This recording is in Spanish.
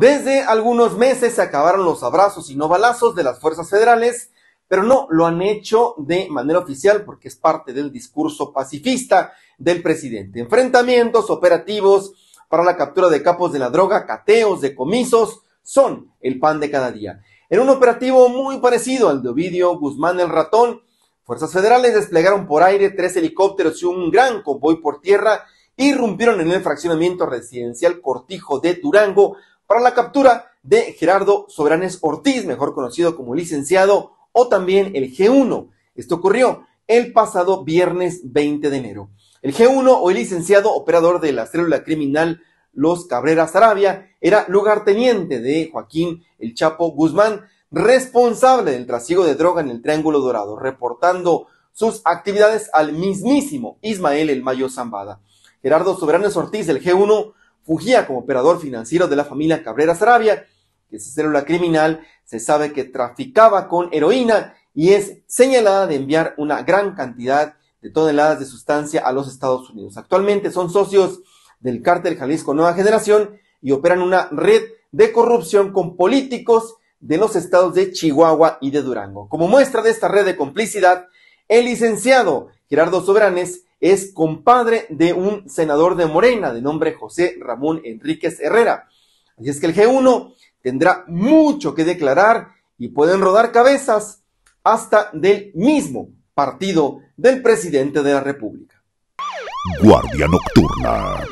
Desde algunos meses se acabaron los abrazos y no balazos de las fuerzas federales, pero no lo han hecho de manera oficial porque es parte del discurso pacifista del presidente. Enfrentamientos, operativos para la captura de capos de la droga, cateos, decomisos, son el pan de cada día. En un operativo muy parecido al de Ovidio Guzmán el Ratón, fuerzas federales desplegaron por aire tres helicópteros y un gran convoy por tierra irrumpieron en el fraccionamiento residencial Cortijo de Durango para la captura de Gerardo Sobranes Ortiz, mejor conocido como licenciado, o también el G1. Esto ocurrió el pasado viernes 20 de enero. El G1 o el licenciado operador de la célula criminal Los Cabreras Arabia era lugarteniente de Joaquín El Chapo Guzmán, responsable del trasiego de droga en el Triángulo Dorado, reportando sus actividades al mismísimo Ismael El Mayo Zambada. Gerardo Soberanes Ortiz, el G1, Fugía como operador financiero de la familia Cabrera Sarabia, que es célula criminal, se sabe que traficaba con heroína y es señalada de enviar una gran cantidad de toneladas de sustancia a los Estados Unidos. Actualmente son socios del cártel Jalisco Nueva Generación y operan una red de corrupción con políticos de los estados de Chihuahua y de Durango. Como muestra de esta red de complicidad, el licenciado Gerardo Soberanes es compadre de un senador de Morena de nombre José Ramón Enríquez Herrera. Así es que el G1 tendrá mucho que declarar y pueden rodar cabezas hasta del mismo partido del presidente de la República. Guardia Nocturna.